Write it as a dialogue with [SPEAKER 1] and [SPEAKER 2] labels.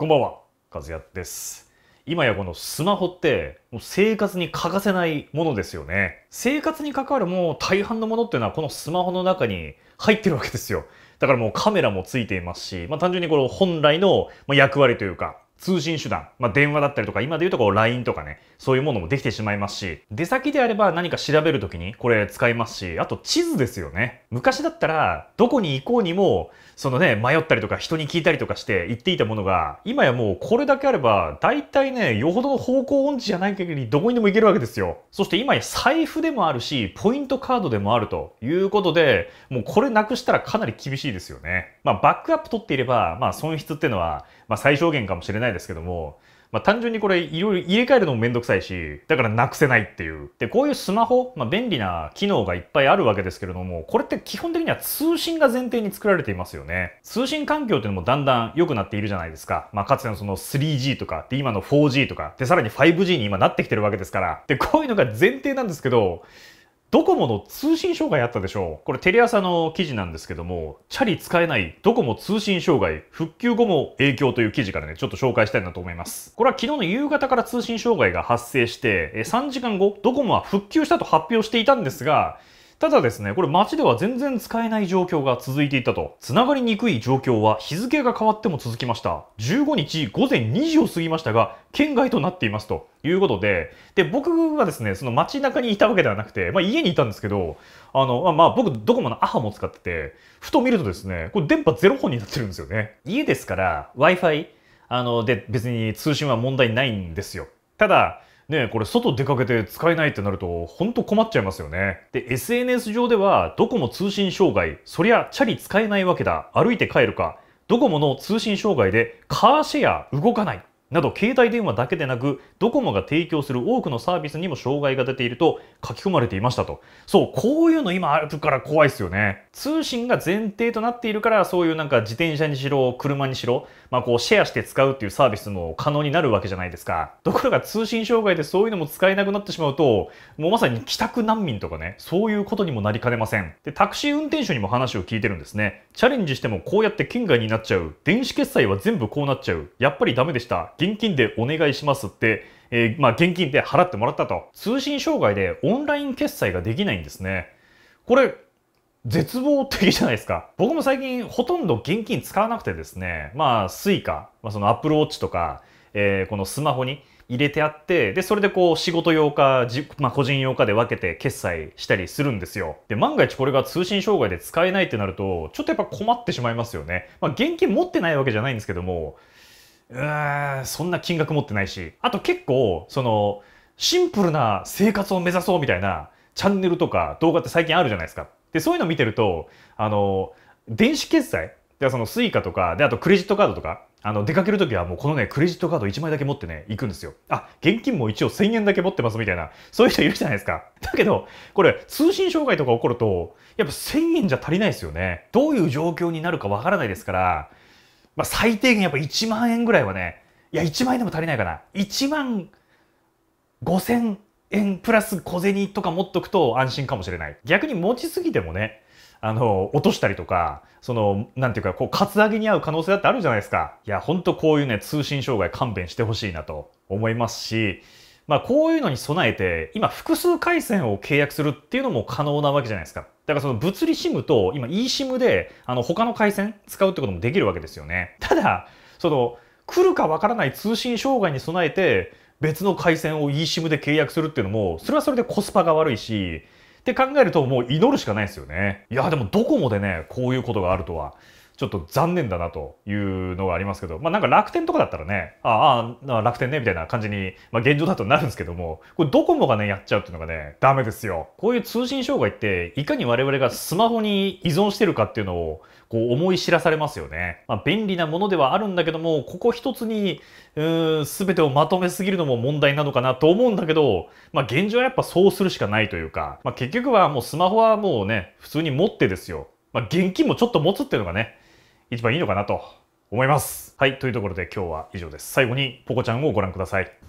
[SPEAKER 1] こんばんは、和也です。今やこのスマホってもう生活に欠かせないものですよね。生活に関わるもう大半のものっていうのはこのスマホの中に入ってるわけですよ。だからもうカメラもついていますし、まあ単純にこの本来の役割というか、通信手段、まあ、電話だったりとか、今で言うとこう LINE とかね、そういうものもできてしまいますし、出先であれば何か調べるときにこれ使いますし、あと地図ですよね。昔だったら、どこに行こうにも、そのね、迷ったりとか人に聞いたりとかして行っていたものが、今やもうこれだけあれば、大体ね、よほどの方向音痴じゃない限りどこにでも行けるわけですよ。そして今や財布でもあるし、ポイントカードでもあるということで、もうこれなくしたらかなり厳しいですよね。まあ、バックアップ取っていれば、まあ、損失っていうのは、まあ、最小限かもしれないないですけども、まあ、単純にこれいろいろ入れ替えるのもめんどくさいし、だからなくせないっていう。で、こういうスマホ、まあ、便利な機能がいっぱいあるわけですけれども、これって基本的には通信が前提に作られていますよね。通信環境っていうのもだんだん良くなっているじゃないですか。まあ、かつてのその 3G とか、で、今の 4G とか、で、さらに 5G に今なってきてるわけですから。で、こういうのが前提なんですけど、ドコモの通信障害あったでしょう。これテレ朝の記事なんですけども、チャリ使えないドコモ通信障害、復旧後も影響という記事からね、ちょっと紹介したいなと思います。これは昨日の夕方から通信障害が発生して、3時間後、ドコモは復旧したと発表していたんですが、ただですね、これ街では全然使えない状況が続いていたと。繋がりにくい状況は日付が変わっても続きました。15日午前2時を過ぎましたが、県外となっていますということで、で、僕はですね、その街中にいたわけではなくて、まあ家にいたんですけど、あの、まあ、まあ僕ドコモのアハも使ってて、ふと見るとですね、これ電波ゼロ本になってるんですよね。家ですから Wi-Fi、あの、で別に通信は問題ないんですよ。ただ、ねこれ外出かけて使えないってなるとほんと困っちゃいますよねで SNS 上ではドコモ通信障害そりゃチャリ使えないわけだ歩いて帰るかドコモの通信障害でカーシェア動かないなど携帯電話だけでなくドコモが提供する多くのサービスにも障害が出ていると書き込まれていましたとそうこういうの今あるから怖いですよね通信が前提となっているからそういうなんか自転車にしろ車にしろまあこうシェアして使うっていうサービスも可能になるわけじゃないですかところが通信障害でそういうのも使えなくなってしまうともうまさに帰宅難民とかねそういうことにもなりかねませんでタクシー運転手にも話を聞いてるんですねチャレンジしてもこうやって圏外になっちゃう電子決済は全部こうなっちゃうやっぱりダメでした現金でお願いしますって、えー、まあ、現金で払ってもらったと。通信障害でオンライン決済ができないんですね。これ、絶望的じゃないですか。僕も最近ほとんど現金使わなくてですね、まあ Suica、まあ、その Apple Watch とか、えー、このスマホに入れてあって、で、それでこう仕事用か、まあ、個人用かで分けて決済したりするんですよ。で、万が一これが通信障害で使えないってなると、ちょっとやっぱ困ってしまいますよね。まあ現金持ってないわけじゃないんですけども、うんそんな金額持ってないしあと結構そのシンプルな生活を目指そうみたいなチャンネルとか動画って最近あるじゃないですか。でそういうの見てるとあの電子決済でその suica とかであとクレジットカードとかあの出かけるときはもうこのねクレジットカード1枚だけ持ってね行くんですよあ現金も一応1000円だけ持ってますみたいなそういう人いるじゃないですかだけどこれ通信障害とか起こるとやっぱ1000円じゃ足りないですよねどういう状況になるかわからないですからまあ、最低限やっぱ1万円ぐらいはね、いや、1万円でも足りないかな。1万5千円プラス小銭とか持っとくと安心かもしれない。逆に持ちすぎてもね、あの、落としたりとか、その、なんていうか、こう、カツアゲに合う可能性だってあるじゃないですか。いや、ほんとこういうね、通信障害勘弁してほしいなと思いますし、まあ、こういうのに備えて、今複数回線を契約するっていうのも可能なわけじゃないですか。だからその物理 SIM と今 eSIM で、あの、他の回線使うってこともできるわけですよね。ただ、その、来るかわからない通信障害に備えて、別の回線を eSIM で契約するっていうのも、それはそれでコスパが悪いし、って考えるともう祈るしかないですよね。いや、でもドコモでね、こういうことがあるとは。ちょっと残念だなというのがありますけど、まあ、なんか楽天とかだったらね、ああ、楽天ね、みたいな感じに、まあ、現状だとなるんですけども、これドコモがね、やっちゃうっていうのがね、ダメですよ。こういう通信障害って、いかに我々がスマホに依存してるかっていうのを、こう思い知らされますよね。まあ、便利なものではあるんだけども、ここ一つに、うん、すべてをまとめすぎるのも問題なのかなと思うんだけど、まあ、現状はやっぱそうするしかないというか、まあ、結局はもうスマホはもうね、普通に持ってですよ。まあ、現金もちょっと持つっていうのがね、一番いいのかなと思います。はい、というところで今日は以上です。最後にポコちゃんをご覧ください。